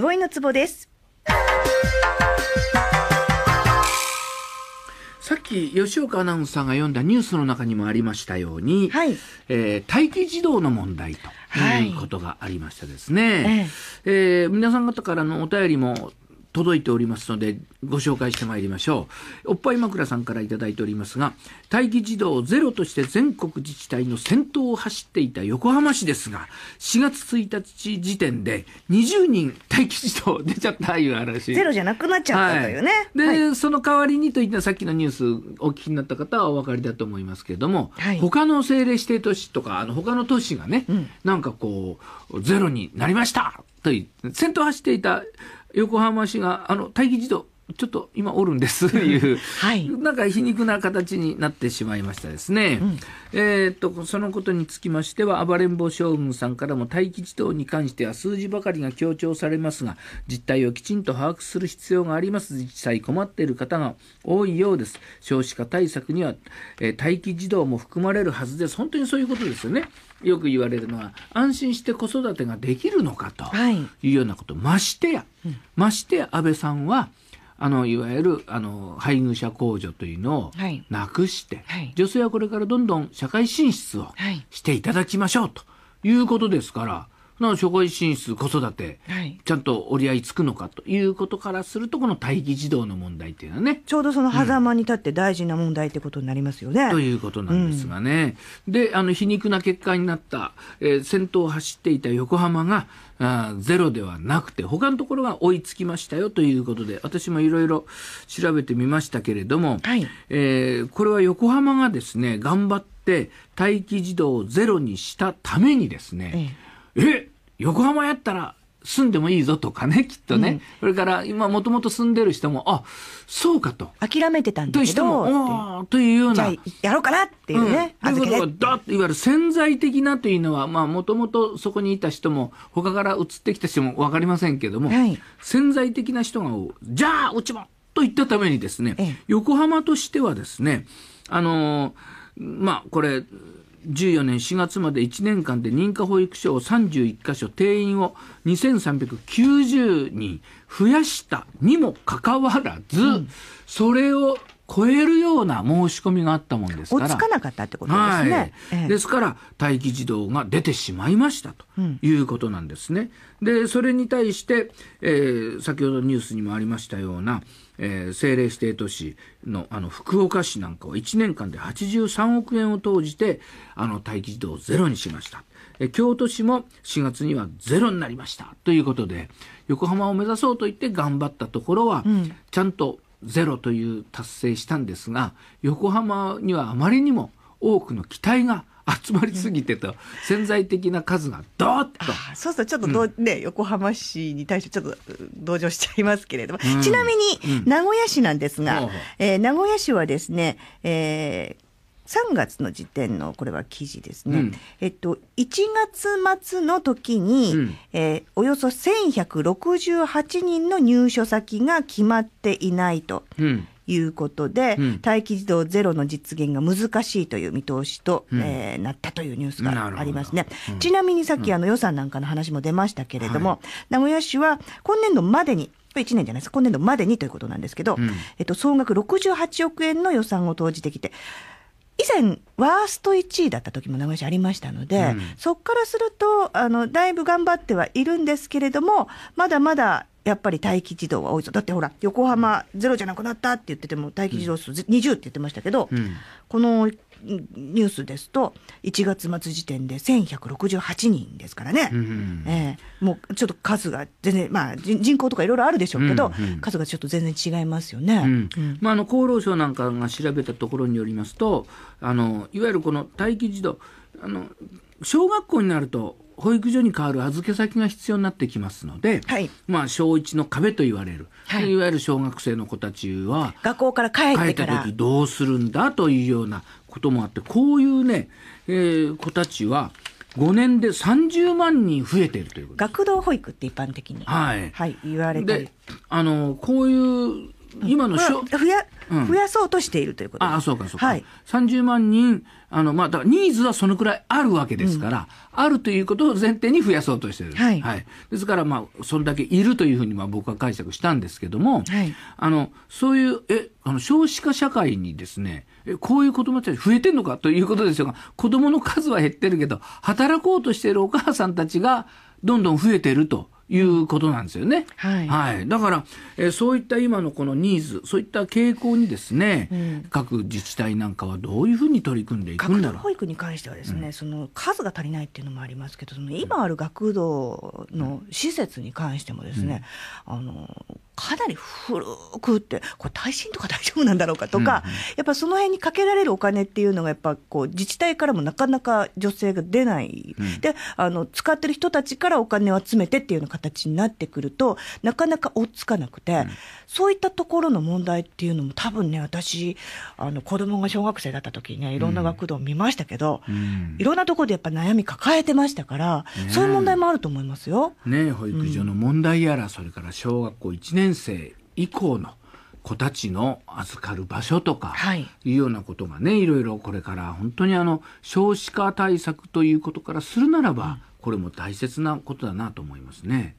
坪井のボです。さっき吉岡アナウンサーが読んだニュースの中にもありましたように、はい、えー、待機児童の問題ということがありましたですね、はい、えー、皆さん方からのお便りも届いておりますのでご紹介してまいりましょうおっぱい枕さんから頂いておりますが待機児童ゼロとして全国自治体の先頭を走っていた横浜市ですが4月1日時点で20人待機児童出ちゃったいう話ゼロじゃなくなっちゃったというね、はい、で、はい、その代わりにといったさっきのニュースお聞きになった方はお分かりだと思いますけれども、はい、他の政令指定都市とかあの他の都市がね、うん、なんかこうゼロになりましたという先頭走っていた横浜市があの待機児童ちょっと今おるんですという、はい、なんか皮肉な形になってしまいましたですね。うん、えー、っと、そのことにつきましては、暴れん坊将軍さんからも待機児童に関しては数字ばかりが強調されますが、実態をきちんと把握する必要があります。実際困っている方が多いようです。少子化対策には、えー、待機児童も含まれるはずです。本当にそういうことですよね。よく言われるのは、安心して子育てができるのかというようなこと。はい、ましてや、ましてや安倍さんは、あのいわゆるあの配偶者控除というのをなくして、はい、女性はこれからどんどん社会進出をしていただきましょうということですから。の社会進出、子育て、はい、ちゃんと折り合いつくのかということからすると、この待機児童の問題っていうのはね。ちょうどその狭間に立って大事な問題ってことになりますよね。うん、ということなんですがね。うん、で、あの、皮肉な結果になった、えー、先頭を走っていた横浜が、あゼロではなくて、他のところが追いつきましたよということで、私もいろいろ調べてみましたけれども、はい、えー、これは横浜がですね、頑張って待機児童をゼロにしたためにですね、えええ横浜やったら住んでもいいぞとかね、きっとね。うん、それから今もともと住んでる人も、あ、そうかと。諦めてたんだけど。というような。やろうかなっていうね。うん、いうことは、だいわゆる潜在的なというのは、まあもともとそこにいた人も、他から移ってきた人もわかりませんけども、はい、潜在的な人が、じゃあ、うちもと言ったためにですね、ええ、横浜としてはですね、あのー、まあこれ、1 4年4月まで1年間で認可保育所を31カ所定員を2390人増やしたにもかかわらず、うん、それを超えるような申し込みがあったもんですから。かなかったってことですね。はいですから、待機児童が出てしまいましたということなんですね。うん、で、それに対して、えー、先ほどニュースにもありましたような、えー、政令指定都市のあの福岡市なんかは1年間で83億円を投じて、あの待機児童をゼロにしました。京都市も4月にはゼロになりましたということで横浜を目指そうと言って頑張ったところは、うん、ちゃんとゼロという達成したんですが横浜にはあまりにも多くの期待が集まりすぎてと潜在的な数がドーッとそうするとちょっとど、うん、ね、横浜市に対してちょっと同情しちゃいますけれども、うん、ちなみに名古屋市なんですが、うん、えー、名古屋市はですね、えー3月の時点のこれは記事ですね、うん、えっと、1月末の時に、うん、えー、およそ1168人の入所先が決まっていないと。いうことで、うん、待機児童ゼロの実現が難しいという見通しと、うん、えー、なったというニュースがありますね。うん、ちなみにさっき、あの予算なんかの話も出ましたけれども、はい、名古屋市は今年度までに1年じゃないです今年度までにということなんですけど、えっと、総額68億円の予算を投じてきて、以前、ワースト1位だった時も名古屋市ありましたので、うん、そこからするとあの、だいぶ頑張ってはいるんですけれども、まだまだやっぱり待機児童は多いぞ、だってほら、横浜ゼロじゃなくなったって言ってても、待機児童数20って言ってましたけど、うん、この1ニュースですと1月末時点で1168人ですからね、うんうん、えー、もうちょっと数が全然、まあ、人口とかいろいろあるでしょうけど、うんうん、数がちょっと全然違いますよね、うんうん、まあ、あの厚労省なんかが調べたところによりますとあのいわゆるこの待機児童あの小学校になると保育所に代わる預け先が必要になってきますので、はい、まあ、小1の壁と言われる、はい、いわゆる小学生の子たちは学校から帰ってからどうするんだというようなこともあってこういうね、えー、子たちは5年で30万人増えているということ学童保育って一般的に、はいはい、言われてであのこういう今の増や、増やそうとしているということです。ああ、そうか、そうか。はい、30万人、あの、まあ、だからニーズはそのくらいあるわけですから、うん、あるということを前提に増やそうとしている。はい。はい、ですから、まあ、それだけいるというふうに、まあ、僕は解釈したんですけども、はい、あの、そういう、え、あの、少子化社会にですね、こういう子もたち増えてるのかということですが、子供の数は減ってるけど、働こうとしているお母さんたちがどんどん増えてると。いうことなんですよね。はい、はい、だから、えー、そういった今のこのニーズ、そういった傾向にですね、うん、各自治体なんかはどういうふうに取り組んでいくんだろう。保育に関してはですね、うん、その数が足りないっていうのもありますけど、その今ある学童の施設に関してもですね、うん、あのかなり古くってこれ耐震とか大丈夫なんだろうかとか、うんうん、やっぱその辺にかけられるお金っていうのがやっぱこう自治体からもなかなか女性が出ない、うん、であの使ってる人たちからお金を集めてっていうような形になってくるとなかなか追っつかなくて、うん、そういったところの問題っていうのも多分ね私あの子供が小学生だった時にねいろんな学童を見ましたけど、うん、いろんなところでやっぱ悩み抱えてましたから、そういう問題もあると思いますよ。ね保育所の問題やら、それから小学校1年年生以降の子たちの預かる場所とか、い、うようなことがね、い、いろいろこれから本当にあの少子化対策ということからするならば、うん、これも大切なことだなと思いますね。